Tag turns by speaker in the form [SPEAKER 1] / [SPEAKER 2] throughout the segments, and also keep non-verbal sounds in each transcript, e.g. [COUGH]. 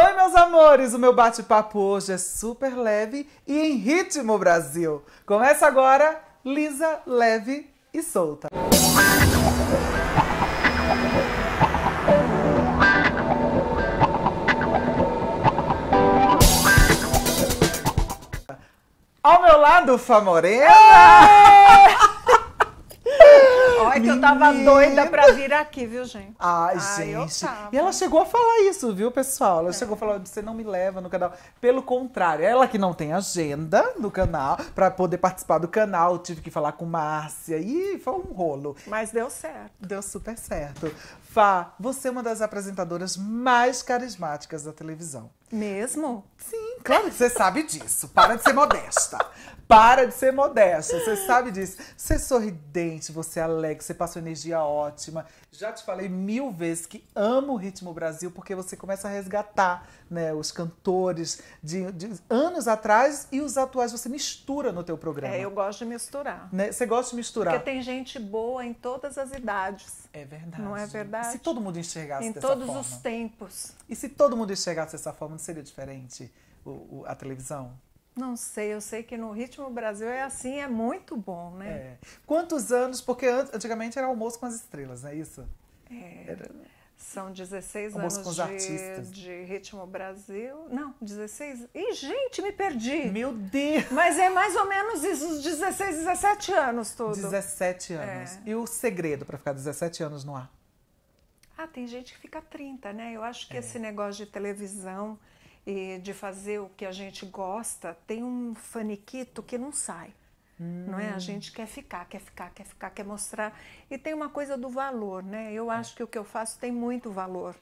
[SPEAKER 1] Oi, meus amores! O meu bate-papo hoje é super leve e em ritmo Brasil. Começa agora, lisa, leve e solta. Ao meu lado, Famorena! Olha que eu tava doida pra vir aqui, viu, gente? Ai, Ai gente. E ela chegou a falar isso, viu, pessoal? Ela é. chegou a falar, você não me leva no canal. Pelo contrário, ela que não tem agenda no canal, pra poder participar do canal, tive que falar com Márcia. E foi um rolo. Mas deu certo. Deu super certo. Fá, você é uma das apresentadoras mais carismáticas da televisão. Mesmo? Sim, claro que você sabe disso. Para de ser modesta. Para de ser modesta, você sabe disso. Você é sorridente, você é alegre, você passa energia ótima. Já te falei mil vezes que amo o Ritmo Brasil porque você começa a resgatar né, os cantores de, de, anos atrás e os atuais. Você mistura no teu programa. É, eu
[SPEAKER 2] gosto de misturar.
[SPEAKER 1] Né? Você gosta de misturar. Porque
[SPEAKER 2] tem gente boa em todas as idades.
[SPEAKER 1] É verdade. Não é verdade? E se todo mundo enxergasse em dessa forma. Em todos os
[SPEAKER 2] tempos.
[SPEAKER 1] E se todo mundo enxergasse dessa forma, não seria diferente o, o, a televisão?
[SPEAKER 2] Não sei, eu sei que no Ritmo
[SPEAKER 1] Brasil é assim, é muito bom, né? É. Quantos anos? Porque antigamente era almoço com as estrelas, não é isso? É. Era... Né?
[SPEAKER 2] São 16 Almoço anos de, artistas. de Ritmo Brasil. Não, 16. Ih, gente,
[SPEAKER 1] me perdi! Meu Deus! Mas é mais
[SPEAKER 2] ou menos isso, os 16, 17 anos tudo.
[SPEAKER 1] 17 anos. É. E o segredo para ficar 17 anos no ar?
[SPEAKER 2] Ah, tem gente que fica 30, né? Eu acho que é. esse negócio de televisão e de fazer o que a gente gosta tem um faniquito que não sai.
[SPEAKER 1] Hum. Não é? A hum. gente
[SPEAKER 2] quer ficar, quer ficar, quer ficar, quer mostrar. E tem uma coisa do valor, né? Eu é. acho que o que eu faço tem muito valor.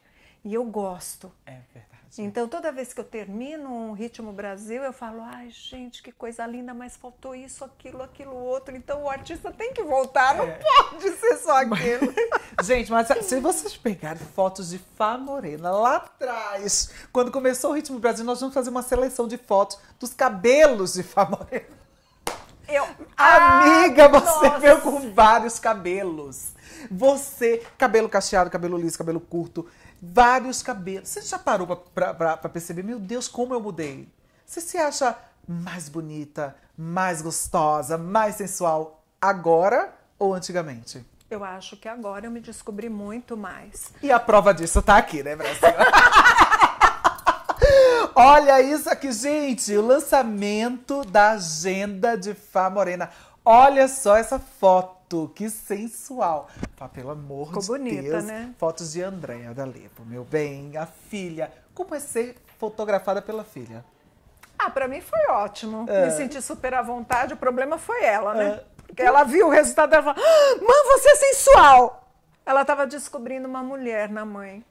[SPEAKER 2] E eu gosto. É verdade. Então, toda vez que eu termino um Ritmo Brasil, eu falo: ai, gente, que coisa linda, mas faltou isso, aquilo, aquilo, outro. Então, o artista tem que voltar, não é. pode ser só aquilo.
[SPEAKER 1] Mas, [LAUGHS] gente, mas se vocês pegarem fotos de Fá Morena lá atrás, quando começou o Ritmo Brasil, nós vamos fazer uma seleção de fotos dos cabelos de Fá Morena.
[SPEAKER 2] Eu... Amiga, ah, você nossa. veio com
[SPEAKER 1] vários cabelos. Você, cabelo cacheado, cabelo liso, cabelo curto, vários cabelos. Você já parou pra, pra, pra perceber, meu Deus, como eu mudei? Você se acha mais bonita, mais gostosa, mais sensual agora ou antigamente?
[SPEAKER 2] Eu acho que agora eu me descobri muito mais.
[SPEAKER 1] E a prova disso tá aqui, né,
[SPEAKER 2] Brasil? [LAUGHS]
[SPEAKER 1] Olha isso aqui, gente, o lançamento da agenda de Fá Morena. Olha só essa foto, que sensual. Ah, pelo amor Ficou de bonita, Deus. Né? Fotos de Andréa da Lepo, meu bem, a filha. Como é ser fotografada pela filha?
[SPEAKER 2] Ah, pra mim foi ótimo. Me é. senti super à vontade. O problema foi ela, né? É. Porque ela viu o resultado dela e falou: ah, Mãe, você é sensual! Ela estava descobrindo uma mulher na mãe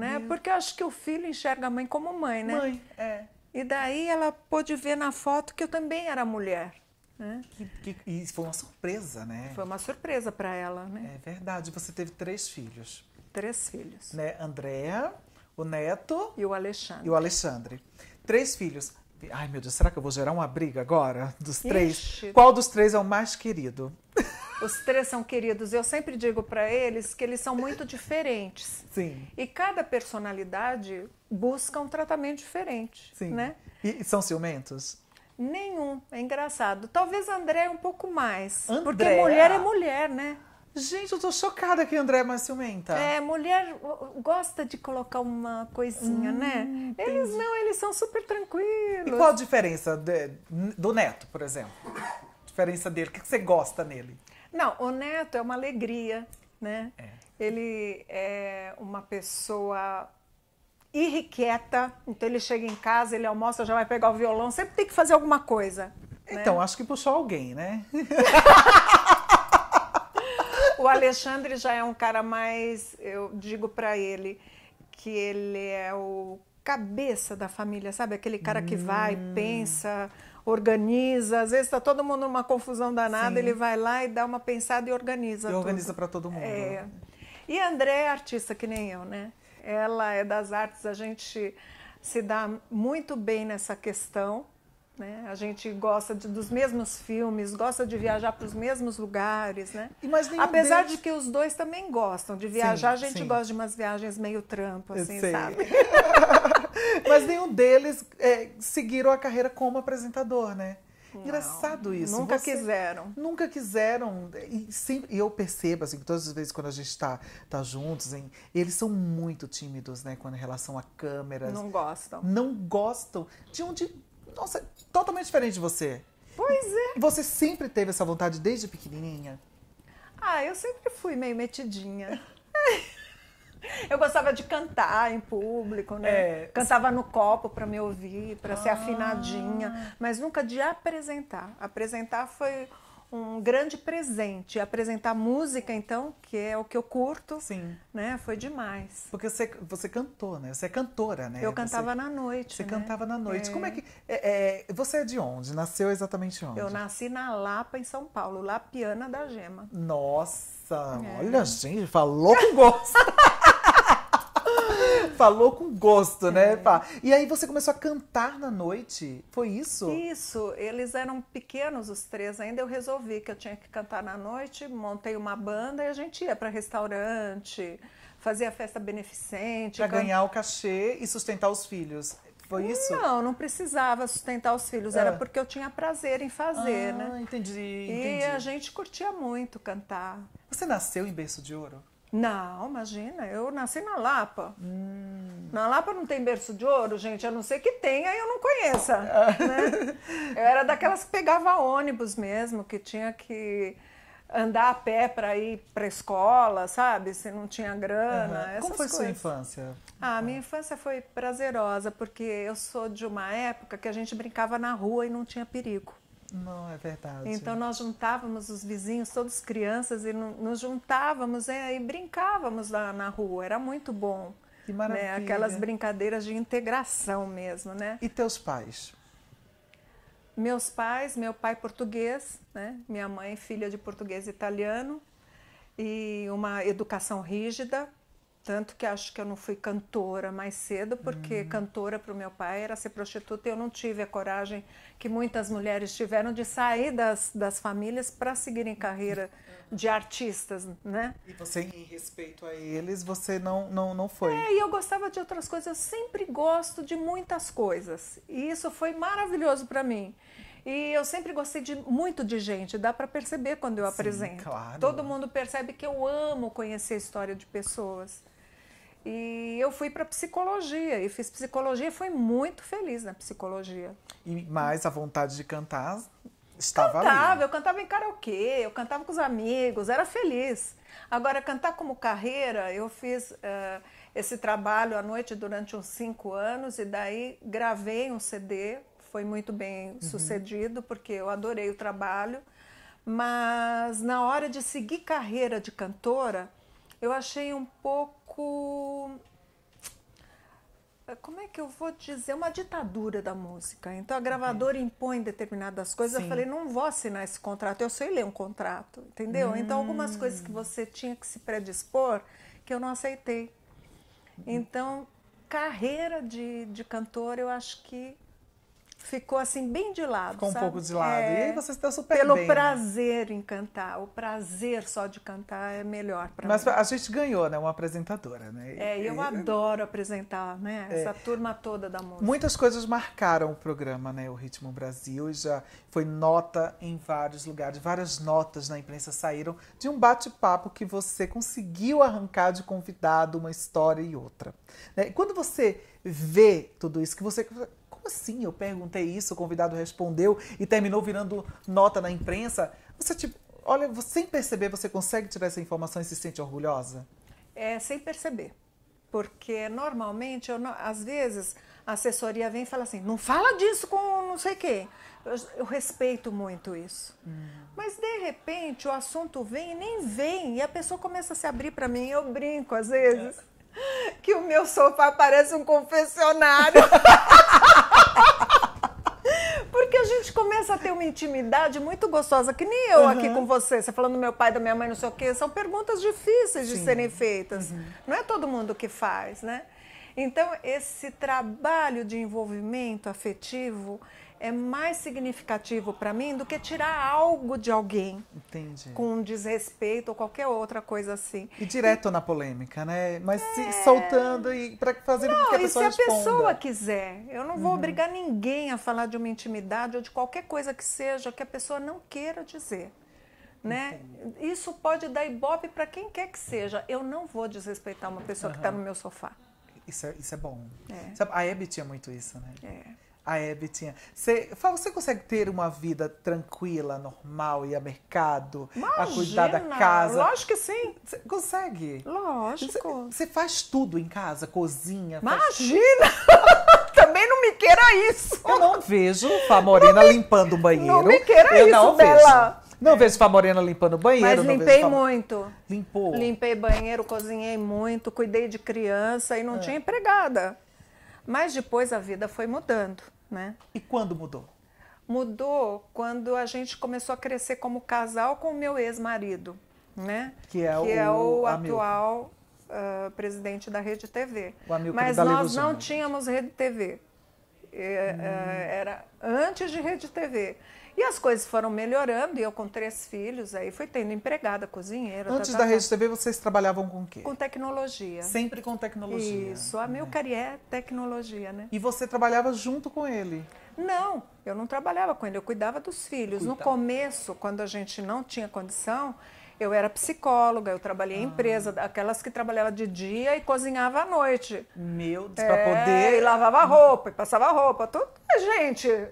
[SPEAKER 2] né? Meu. Porque eu acho que o filho enxerga a mãe como mãe, né? Mãe, é. E daí ela pôde ver na foto que eu também era mulher.
[SPEAKER 1] Né? Que, que, e foi uma surpresa, né? Foi uma
[SPEAKER 2] surpresa para ela, né?
[SPEAKER 1] É verdade. Você teve três filhos. Três filhos. Né? Andréa, o Neto... E o Alexandre. E o Alexandre. Três filhos. Ai, meu Deus, será que eu vou gerar uma briga agora dos Ixi. três? Qual dos três é o mais querido?
[SPEAKER 2] Os três são queridos. Eu sempre digo para eles que eles são muito diferentes. Sim. E cada personalidade busca um tratamento diferente. Sim. Né?
[SPEAKER 1] E são ciumentos?
[SPEAKER 2] Nenhum. É engraçado. Talvez André um pouco mais. André? Porque mulher é
[SPEAKER 1] mulher, né? Gente, eu tô chocada que André é mais ciumenta. É,
[SPEAKER 2] mulher gosta de colocar uma coisinha, né? hum, né? Entendi. Eles não, eles são super tranquilos. E qual a
[SPEAKER 1] diferença de, do Neto, por exemplo? A diferença dele, o que você gosta nele?
[SPEAKER 2] Não, o Neto é uma alegria, né? É. Ele é uma pessoa irrequieta, então ele chega em casa, ele almoça, já vai pegar o violão, sempre tem que fazer alguma coisa. Né? Então, né? acho
[SPEAKER 1] que puxou alguém, né?
[SPEAKER 2] [LAUGHS] o Alexandre já é um cara mais, eu digo para ele que ele é o cabeça da família, sabe? Aquele cara que vai, hum. pensa, organiza, às vezes está todo mundo numa confusão danada, Sim. ele vai lá e dá uma pensada e organiza. E organiza para todo mundo. É. E a André é artista que nem eu, né? Ela é das artes, a gente se dá muito bem nessa questão. Né? A gente gosta de, dos mesmos filmes, gosta de viajar para os mesmos lugares, né? Apesar deles... de que os dois também
[SPEAKER 1] gostam de viajar, sim, a gente sim. gosta de
[SPEAKER 2] umas viagens meio trampo, assim, sabe? [LAUGHS]
[SPEAKER 1] Mas nenhum deles é, seguiram a carreira como apresentador, né? Engraçado não, isso. Nunca Você, quiseram. Nunca quiseram. E, sim, eu percebo, assim, que todas as vezes quando a gente está tá juntos, hein, eles são muito tímidos, né? Quando em relação a câmeras. Não gostam. Não gostam. De onde. Nossa, totalmente diferente de você.
[SPEAKER 2] Pois é.
[SPEAKER 1] Você sempre teve essa vontade desde pequenininha?
[SPEAKER 2] Ah, eu sempre fui meio metidinha. [LAUGHS] Eu gostava de cantar em público, né? É. Cantava no copo para me ouvir, para ah. ser afinadinha, mas nunca de apresentar.
[SPEAKER 1] Apresentar
[SPEAKER 2] foi um grande presente. Apresentar música, então, que é o que eu curto, Sim.
[SPEAKER 1] né? Foi demais. Porque você, você cantou, né? Você é cantora, né? Eu cantava você, na noite. Você né? cantava na noite. É. Como é que. É, é, você é de onde? Nasceu exatamente onde? Eu
[SPEAKER 2] nasci na Lapa, em São Paulo, Lapiana da Gema.
[SPEAKER 1] Nossa! É. Olha, gente, falou com gosto. [LAUGHS] Falou com gosto, né? É. E aí você começou a cantar na noite? Foi isso?
[SPEAKER 2] Isso. Eles eram pequenos, os três ainda. Eu resolvi que eu tinha que cantar na noite, montei uma banda e a gente ia para restaurante, fazia festa beneficente. Para can... ganhar
[SPEAKER 1] o cachê e sustentar os filhos. Foi isso? Não,
[SPEAKER 2] não precisava sustentar os filhos, ah. era porque eu tinha prazer em fazer, ah, né? Entendi, entendi. E a gente curtia muito cantar.
[SPEAKER 1] Você nasceu em berço de ouro?
[SPEAKER 2] Não, imagina, eu nasci na Lapa. Hum. Na Lapa não tem berço de ouro, gente, a não ser que tenha e eu não conheça. Ah. né? Eu era daquelas que pegava ônibus mesmo, que tinha que andar a pé para ir para escola, sabe? Se não tinha grana. Uhum. Como foi coisas. sua
[SPEAKER 1] infância?
[SPEAKER 2] Ah, minha infância foi prazerosa, porque eu sou de uma época que a gente brincava na rua e não tinha perigo.
[SPEAKER 1] Não, é verdade.
[SPEAKER 2] Então nós juntávamos os vizinhos, todos crianças, e nos juntávamos é, e brincávamos lá na rua. Era muito bom. Que né, maravilha. Né? Aquelas brincadeiras de integração mesmo, né?
[SPEAKER 1] E teus pais?
[SPEAKER 2] Meus pais, meu pai português, né? Minha mãe filha de português italiano e uma educação rígida, tanto que acho que eu não fui cantora mais cedo, porque uhum. cantora para o meu pai era ser prostituta e eu não tive a coragem que muitas mulheres tiveram de sair das, das famílias para seguirem carreira [LAUGHS] de artistas, né?
[SPEAKER 1] E você, em respeito a eles, você não, não, não foi? É,
[SPEAKER 2] e eu gostava de outras coisas. Eu sempre gosto de muitas coisas. E isso foi maravilhoso para mim. E eu sempre gostei de, muito de gente, dá para perceber quando eu Sim, apresento. Claro. Todo mundo percebe que eu amo conhecer a história de pessoas. E eu fui para psicologia e fiz psicologia e fui muito feliz na psicologia.
[SPEAKER 1] E mais a vontade de cantar estava cantava, ali. Né?
[SPEAKER 2] eu cantava em karaokê, eu cantava com os amigos, era feliz. Agora, cantar como carreira, eu fiz uh, esse trabalho à noite durante uns cinco anos e daí gravei um CD foi muito bem uhum. sucedido, porque eu adorei o trabalho. Mas na hora de seguir carreira de cantora, eu achei um pouco. Como é que eu vou dizer? Uma ditadura da música. Então a gravadora impõe determinadas coisas. Sim. Eu falei, não vou assinar esse contrato. Eu sei ler um contrato, entendeu? Hum. Então algumas coisas que hum. você tinha que se predispor que eu não aceitei. Uhum. Então, carreira de, de cantora eu acho que ficou assim bem de lado. Ficou um pouco de lado. É, e aí você está super pelo bem. Pelo né? prazer né? em cantar. O prazer só de cantar é melhor para
[SPEAKER 1] Mas a gente ganhou, né? Uma apresentadora, né? É, eu adoro
[SPEAKER 2] apresentar, né? É. Essa turma toda da música.
[SPEAKER 1] Muitas coisas marcaram o programa, né? O Ritmo Brasil já foi nota em vários lugares, várias notas na imprensa saíram de um bate-papo que você conseguiu arrancar de convidado uma história e outra. Né? Quando você vê tudo isso, que você como assim? Eu perguntei isso, o convidado respondeu e terminou virando nota na imprensa. Você, tipo, olha, sem perceber, você consegue tirar essa informação e se sente orgulhosa?
[SPEAKER 2] É, sem perceber. Porque normalmente, eu não, às vezes, a assessoria vem e fala assim: não fala disso com não sei quem. Eu, eu respeito muito isso. Hum. Mas de repente o assunto vem e nem vem, e a pessoa começa a se abrir para mim. Eu brinco às vezes é. que o meu sofá parece um confessionário. [LAUGHS] [LAUGHS] Porque a gente começa a ter uma intimidade muito gostosa, que nem eu uhum. aqui com você. Você falando do meu pai, da minha mãe, não sei o quê. São perguntas difíceis de serem feitas. Uhum. Não é todo mundo que faz, né? Então, esse trabalho de envolvimento afetivo é mais significativo para mim do que tirar algo de alguém.
[SPEAKER 1] Entendi. Com
[SPEAKER 2] desrespeito ou qualquer outra coisa assim.
[SPEAKER 1] E direto e... na polêmica, né? Mas é... se soltando e para fazer o que a pessoa Não, e se responda. a pessoa quiser.
[SPEAKER 2] Eu não vou uhum. obrigar ninguém a falar de uma intimidade ou de qualquer coisa que seja que a pessoa não queira dizer. Né? Isso pode dar ibope para quem quer que seja. Eu não vou desrespeitar uma pessoa uhum. que está no meu sofá.
[SPEAKER 1] Isso é, isso é bom. É. Sabe, a Hebe tinha muito isso, né? É. A Hebe tinha. Você, você consegue ter uma vida tranquila, normal, ir a mercado, Imagina, a cuidar da casa? Lógico que sim. Você consegue? Lógico. Você faz tudo em casa, cozinha. Imagina! Faz... [LAUGHS] Também não me queira isso. Eu não vejo a Morena me... limpando o banheiro. Não me queira Eu isso, não Bela. Vejo. Não é. vejo sua morena limpando o banheiro. Mas limpei
[SPEAKER 2] muito. Limpou. Limpei banheiro, cozinhei muito, cuidei de criança e não é. tinha empregada. Mas depois a vida foi mudando, né? E
[SPEAKER 1] quando mudou?
[SPEAKER 2] Mudou quando a gente começou a crescer como casal com o meu ex-marido, né?
[SPEAKER 1] Que é que o, é o atual
[SPEAKER 2] uh, presidente da Rede TV. O
[SPEAKER 1] Amilco Mas nós não
[SPEAKER 2] tínhamos Rede TV. É, é, hum. Era antes de Rede TV. E as coisas foram melhorando, e eu com três filhos, aí fui tendo empregada, cozinheira. Tá, Antes tá, tá, da Rede
[SPEAKER 1] TV, vocês trabalhavam com o quê? Com
[SPEAKER 2] tecnologia. Sempre com tecnologia. Isso, a meu é. é tecnologia, né? E
[SPEAKER 1] você trabalhava junto com ele?
[SPEAKER 2] Não, eu não trabalhava com ele, eu cuidava dos filhos. Cuidava. No começo, quando a gente não tinha condição, eu era psicóloga, eu trabalhei ah. em empresa, aquelas que trabalhava de dia e cozinhava à noite. Meu Deus, é, para poder. E lavava roupa, e passava roupa, tudo. Gente,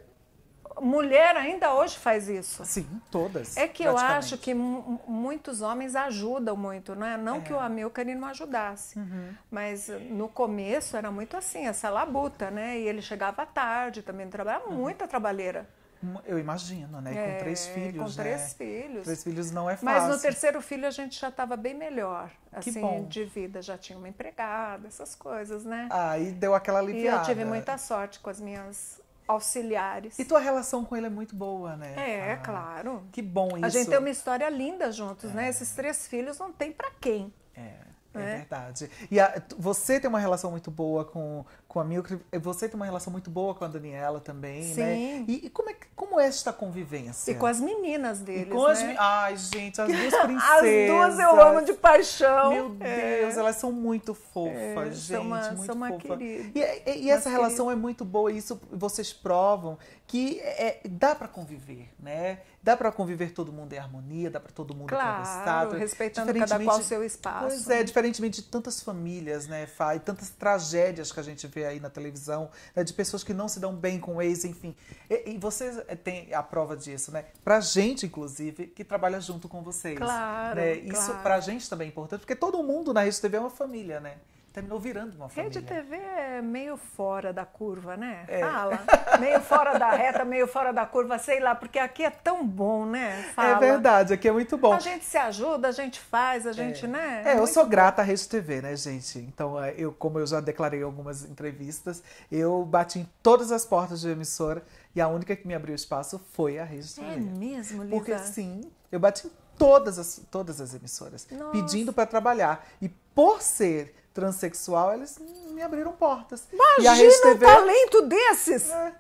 [SPEAKER 2] mulher ainda hoje faz isso.
[SPEAKER 1] Sim, todas. É que eu acho
[SPEAKER 2] que muitos homens ajudam muito, Não é. é. que o Amilcar não ajudasse, uhum. mas no começo era muito assim, essa labuta, né? E ele chegava tarde também, trabalhava uhum. muita trabalheira.
[SPEAKER 1] Hum, eu imagino, né? Com é, três filhos. Com três né? filhos. Três filhos não é fácil. Mas no
[SPEAKER 2] terceiro filho a gente já estava bem melhor. Assim, bom. de vida, já tinha uma empregada, essas coisas, né?
[SPEAKER 1] Aí deu aquela aliviada. E eu tive muita
[SPEAKER 2] sorte com as minhas auxiliares. E
[SPEAKER 1] tua relação com ele é muito boa, né?
[SPEAKER 2] É, ah, claro.
[SPEAKER 1] Que bom isso. A gente tem uma
[SPEAKER 2] história linda juntos, né? é. né? Esses três filhos não tem para quem. É.
[SPEAKER 1] É, é verdade. E a, você tem uma relação muito boa com, com a Milka. Eh, você tem uma relação muito boa com a Daniela também, né? Sim. né? E, e como, é, como é esta convivência? E com as meninas deles, e com né? As, ai, gente, as [LAUGHS] duas princesas. as duas eu amo de paixão. Meu é. Deus, elas são muito fofas, é, gente. São uma, muito são uma fofa. querida. E, é, e, e essa querida. relação é muito boa. Isso vocês provam que é, é dá para conviver, né? Dá para conviver todo mundo em harmonia, dá para todo mundo claro, conversar. respeitando cada qual o seu
[SPEAKER 2] espaço. Pois é, né?
[SPEAKER 1] diferentemente de tantas famílias, né, Fá? E tantas tragédias que a gente vê aí na televisão, né, de pessoas que não se dão bem com o ex, enfim. E, e você eh, tem a prova disso, né? Pra gente, inclusive, que trabalha junto com vocês. Claro. Né? Isso claro. pra gente também é importante, porque todo mundo na Rede TV é uma família, né? terminou virando uma família. Rede TV
[SPEAKER 2] é meio fora da curva, né? É. Fala. meio fora da reta,
[SPEAKER 1] meio fora da curva, sei lá, porque aqui é tão
[SPEAKER 2] bom, né? É Fala. É verdade,
[SPEAKER 1] aqui é muito bom. A gente
[SPEAKER 2] se ajuda, a gente faz, a gente, é. né? É, é eu sou bom.
[SPEAKER 1] grata à Rede TV, né, gente? Então, é, eu, como eu já declarei em algumas entrevistas, eu bati em todas as portas de emissora e a única que me abriu espaço foi a Rede TV. É
[SPEAKER 2] mesmo,
[SPEAKER 1] Lisa? Porque sim, eu bati em todas as, todas as emissoras, Nossa. pedindo para trabalhar. E por ser transexual, eles me abriram portas. Imagina e a TV... um talento desses! É.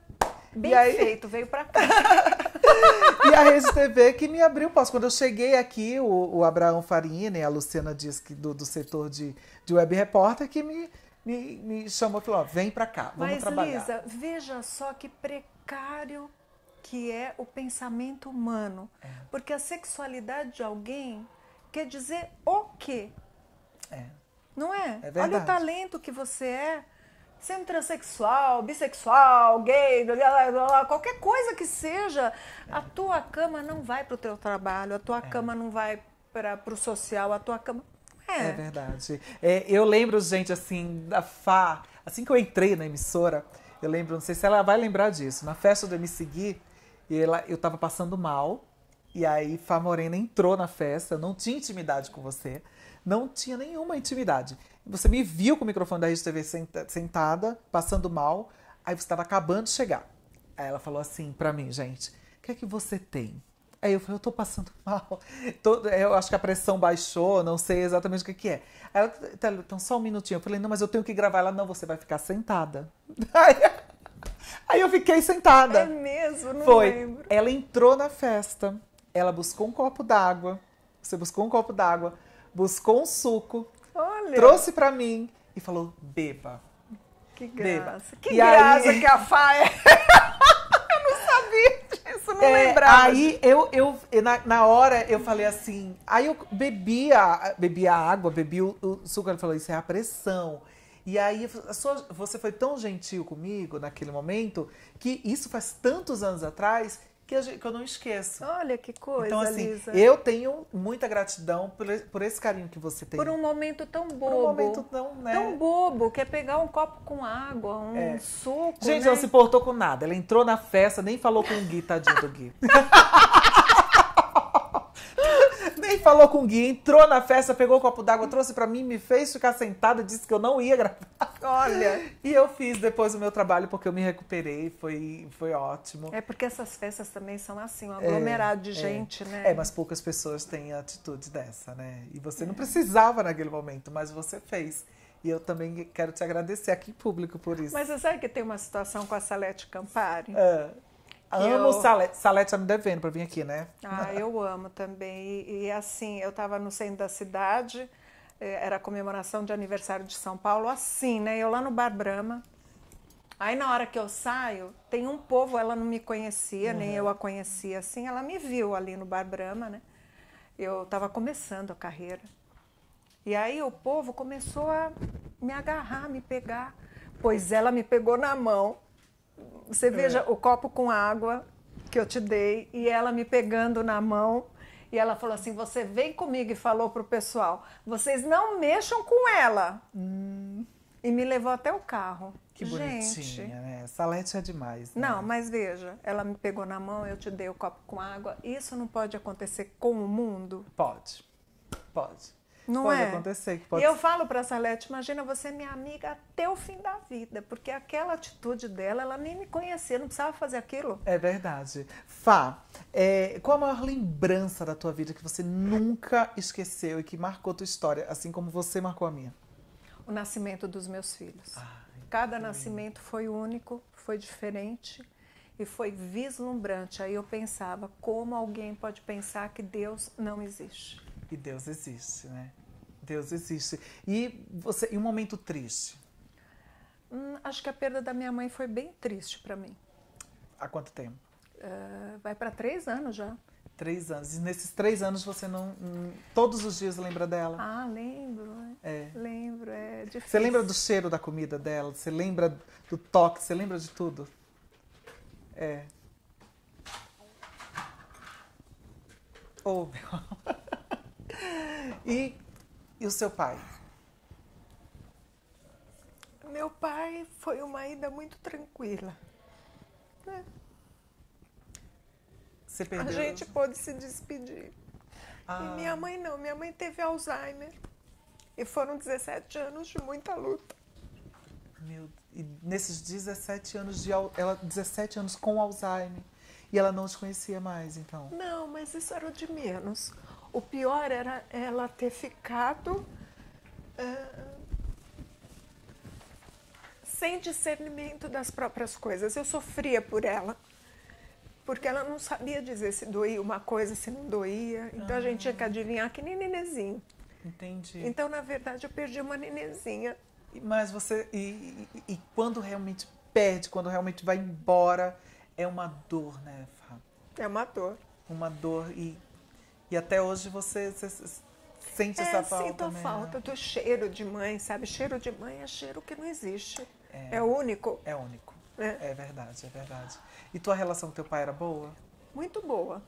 [SPEAKER 2] Bem aí... feito,
[SPEAKER 1] veio pra cá. [LAUGHS] e a Rede TV que me abriu portas. Quando eu cheguei aqui, o, o Abraão Farinha, a Luciana diz que do, do setor de, de Web Repórter, que me, me, me chamou e falou, ó, vem pra cá, vamos Mas, trabalhar. Mas,
[SPEAKER 2] Lisa, veja só que precário que é o pensamento humano. É. Porque a sexualidade de alguém quer dizer o quê? É. Não é? é Olha o talento que você é. Sendo é transexual, bissexual, gay, blá, blá, blá, qualquer coisa que seja, é. a tua cama não vai para o teu trabalho, a tua é. cama não vai para o social, a tua cama.
[SPEAKER 1] É, é verdade. É, eu lembro, gente, assim, da Fá, assim que eu entrei na emissora, eu lembro, não sei se ela vai lembrar disso, na festa do Me Seguir, ela, eu estava passando mal, e aí Fá Morena entrou na festa, não tinha intimidade com você não tinha nenhuma intimidade. Você me viu com o microfone da RedeTV sentada, passando mal, aí você estava acabando de chegar. Aí ela falou assim para mim, gente, o que é que você tem? Aí eu falei, eu tô passando [LAUGHS] mal. Tô, eu acho que a pressão baixou, não sei exatamente o que, que é. Aí ela, tá, então só um minutinho. Eu falei, não, mas eu tenho que gravar. Ela, não, você vai ficar sentada. [LAUGHS] Aí, aí eu fiquei sentada. É
[SPEAKER 2] mesmo? Não Foi. Lembro.
[SPEAKER 1] Ela entrou na festa, ela buscou um copo d'água. Você buscou um copo d'água buscou um suco, Olha. trouxe para mim e falou: beba. Que graça. Beba. Que e graça aí... que a Fá é. [LAUGHS] eu não sabia disso, não é, lembrava. Aí eu, eu na, na, hora eu falei assim. Aí eu bebi a, bebi a água, bebi o, o suco. Ele falou: Isso é a pressão. E aí sua, você foi tão gentil comigo naquele momento que isso faz tantos anos atrás que, gente, que, eu não esqueço. Olha que coisa, Então, assim, Lisa. eu tenho muita gratidão por, por, esse carinho que você tem. Por um momento
[SPEAKER 2] tão bobo. Por um momento tão, né? Tão bobo, que é pegar um copo com água, um é. suco,
[SPEAKER 1] Gente, né? ela se portou com nada. Ela entrou na festa, nem falou com o Gui, tadinho do Gui. [LAUGHS] nem falou com o Gui, entrou na festa, pegou o um copo d'água, trouxe para mim, me fez ficar sentada, disse que eu não ia gravar. [LAUGHS] Olha! E eu fiz depois o meu trabalho porque eu me recuperei, foi, foi ótimo. É
[SPEAKER 2] porque essas festas também são assim, um é, aglomerado é, de gente, é. né? É, mas
[SPEAKER 1] poucas pessoas têm atitude dessa, né? E você não precisava naquele momento, mas você fez. E eu também quero te agradecer aqui em público por isso. Mas
[SPEAKER 2] você sabe que tem uma situação com a Salete Campari? É.
[SPEAKER 1] Amo eu... Salete. Salete tá me devendo para vir aqui, né?
[SPEAKER 2] Ah, [LAUGHS] eu amo também. E assim, eu estava no centro da cidade, eh, era a comemoração de aniversário de São Paulo, assim, né? Eu lá no Bar Brahma. Aí na hora que eu saio, tem um povo, ela não me conhecia, uhum. nem eu a conhecia assim, ela me viu ali no Bar Brahma, né? Eu estava começando a carreira. E aí o povo começou a me agarrar, me pegar. Pois ela me pegou na mão você é. veja é. o copo com água que eu te dei e ela me pegando na mão. E ela falou assim: Você vem comigo e falou pro pessoal, vocês não mexam com ela.
[SPEAKER 1] Hum.
[SPEAKER 2] E me levou até o carro. Que Gente, bonitinha,
[SPEAKER 1] né? Salete é demais. Né? Não,
[SPEAKER 2] mas veja, ela me pegou na mão, eu te dei o copo com água. Isso não pode acontecer com o mundo?
[SPEAKER 1] Pode. Pode. Não pode é? acontecer.
[SPEAKER 2] Pode e eu falo para a Salete, imagina você minha amiga até o fim da vida, porque aquela atitude dela, ela nem me conhecia, não precisava
[SPEAKER 1] fazer aquilo. É verdade. Fá, é, qual a maior lembrança da tua vida que você nunca esqueceu e que marcou tua história, assim como você marcou a minha?
[SPEAKER 2] O nascimento dos meus filhos. Ai, Cada nascimento foi único, foi diferente e foi vislumbrante. Aí eu pensava, como alguém pode pensar que Deus não existe?
[SPEAKER 1] E Deus existe, né? Deus existe. E você, e um momento triste?
[SPEAKER 2] Hum, acho que a perda da minha mãe foi bem triste para mim. Há quanto tempo? Uh, vai para três anos já.
[SPEAKER 1] Três anos. E nesses três anos você não. Hum, todos os dias lembra dela? Ah,
[SPEAKER 2] lembro. Né? É. Lembro, é difícil. Você lembra do
[SPEAKER 1] cheiro da comida dela? Você lembra do toque? Você lembra de tudo? É. Oh, meu. E, e o seu pai?
[SPEAKER 2] Meu pai foi uma ida muito tranquila. Né?
[SPEAKER 1] Você perdeu? A gente
[SPEAKER 2] pôde se despedir. Ah. E minha mãe não. Minha mãe teve Alzheimer. E
[SPEAKER 1] foram 17 anos de muita luta. Meu, e nesses 17 anos de ela 17 anos com Alzheimer e ela não te conhecia mais, então.
[SPEAKER 2] Não, mas isso era de menos. O pior era ela ter ficado uh, sem discernimento das próprias coisas. Eu sofria por ela, porque ela não sabia dizer se doía uma coisa, se não doía. Então ah. a gente tinha que ah. adivinhar que nem nenezinho.
[SPEAKER 1] Entendi. Então,
[SPEAKER 2] na verdade, eu perdi uma nenezinha.
[SPEAKER 1] Mas você. E, e, e quando realmente perde, quando realmente vai embora, é uma dor, né, Fábio? É uma dor. Uma dor e e até hoje você, você sente é, essa falta? Sinto a né?
[SPEAKER 2] falta do cheiro de mãe, sabe? Cheiro de mãe é cheiro que não existe. É, é único.
[SPEAKER 1] É único. É. é verdade, é verdade. E tua relação com teu pai era boa?
[SPEAKER 2] Muito boa.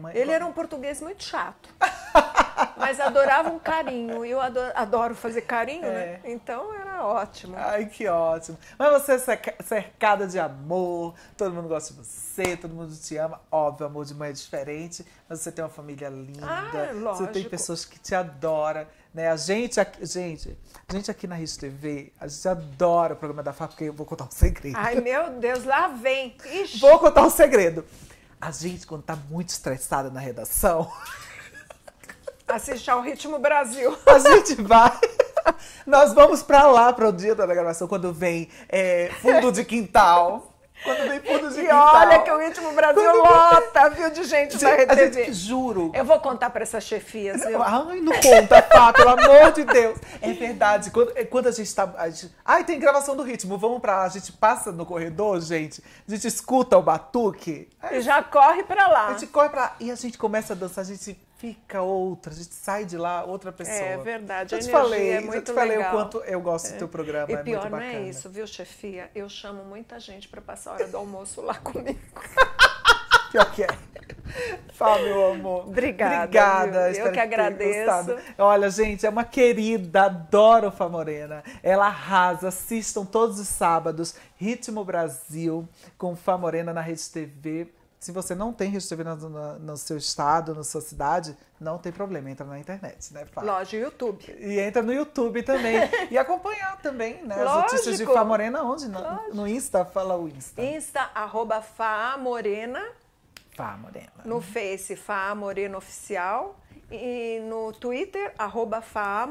[SPEAKER 2] Mãe, Ele com... era um português muito chato. [LAUGHS] Mas adorava um carinho. Eu adoro, adoro fazer carinho, né? é. né?
[SPEAKER 1] Então era ótimo. Ai, que ótimo. Mas você é cercada de amor, todo mundo gosta de você, todo mundo te ama. Óbvio, amor de mãe é diferente, mas você tem uma família linda. Ah, lógico. É você tem pessoas que te adoram. Né? A gente, aqui, gente, a gente aqui na Rede TV, a gente adora o programa da FAP, porque eu vou contar um segredo. Ai,
[SPEAKER 2] meu Deus, lá vem. Ixi. Vou contar um
[SPEAKER 1] segredo. A gente, quando tá muito estressada na redação, [LAUGHS]
[SPEAKER 2] assistir ao Ritmo Brasil. [LAUGHS] A gente
[SPEAKER 1] vai. Nós vamos pra lá pro dia da gravação, quando vem é, fundo de quintal.
[SPEAKER 2] Quando vem fundo de e quintal. olha que o Ritmo Brasil quando... lota, viu, de gente de, da
[SPEAKER 1] Juro. Eu vou contar pra essas chefias, viu? Ai, não conta, pá, pelo amor de Deus. É verdade, quando, é, quando a gente tá... A gente, ai, tem gravação do Ritmo, vamos pra lá. A gente passa no corredor, gente, a gente escuta o batuque. Aí, e já corre pra lá. A gente corre pra lá e a gente começa a dançar, a gente fica outra, a gente sai de lá outra é pessoa. É verdade, eu te falei, é muito eu te falei legal. o quanto eu gosto do teu é. programa, e é muito bacana. não é isso,
[SPEAKER 2] viu, chefia? Eu chamo muita gente para passar a hora do almoço lá comigo. [LAUGHS]
[SPEAKER 1] Pior que é. Fala, meu amor. Obrigada. Obrigada. Eu que agradeço. Olha, gente, é uma querida, adoro Fá Morena. Ela arrasa, assistam todos os sábados, Ritmo Brasil, com Fá Morena na Rede TV. Se você não tem rede TV no, no, no, seu estado, na sua cidade, não tem problema, entra na internet, né, Flá? Loja YouTube. E entra no YouTube também. [LAUGHS] e acompanhar também, né? Lógico. As notícias de Fá Morena onde? No, no, Insta, fala o Insta.
[SPEAKER 2] Insta, arroba Fá Morena. Fá Morena. No Face, Fá Morena Oficial e no Twitter, arroba Fá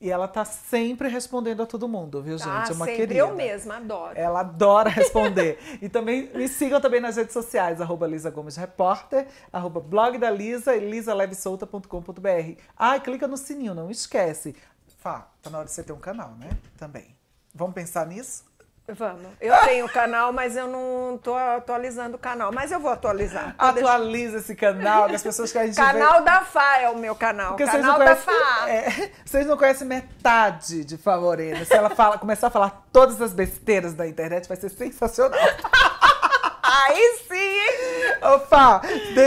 [SPEAKER 1] E ela tá sempre respondendo a todo mundo, viu, tá gente? é uma sempre querida. Eu
[SPEAKER 2] mesma, adoro.
[SPEAKER 1] Ela adora responder. [LAUGHS] e também me sigam também nas redes sociais, arroba Lisa Gomes Repórter, arroba blog da Lisa e lisalevesolta.com.br. Ah, clica no sininho, não esquece. Fá, tá na hora de você ter um canal, né? Também. Vamos pensar nisso?
[SPEAKER 2] Vamos. Eu tenho o canal, mas eu não tô atualizando o canal. Mas eu vou atualizar.
[SPEAKER 1] Atualiza deixar... esse canal, que as pessoas que a gente Canal vê... da
[SPEAKER 2] Fá é o meu canal. Porque canal da Fá.
[SPEAKER 1] É, [LAUGHS] vocês não conhecem metade de Favorina. Se ela fala, começar a falar todas as besteiras da internet, vai ser sensacional. [LAUGHS] Aí sim! [LAUGHS] Opa,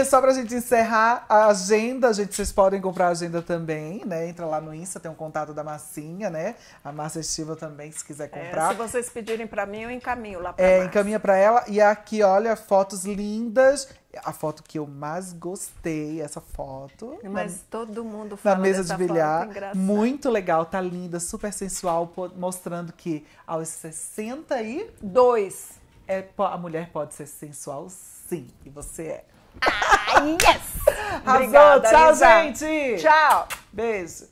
[SPEAKER 1] só pra gente encerrar a agenda, gente, vocês podem comprar a agenda também, né? Entra lá no Insta, tem um contato da Massinha, né? A Massa Estiva também, se quiser é, comprar. É, se
[SPEAKER 2] vocês pedirem pra mim, eu encaminho lá
[SPEAKER 1] pra É, encaminha pra ela. E aqui, olha, fotos lindas. A foto que eu mais gostei, essa foto. Mas na,
[SPEAKER 2] todo mundo fala Na mesa de bilhar. Foto, muito
[SPEAKER 1] legal, tá linda, super sensual, mostrando que aos 62 é, a mulher pode ser sensual, sim sim. E você é. Ah, yes! [LAUGHS] Arrasou. Obrigada, Tchau, Lisa. gente! Tchau! Beijo!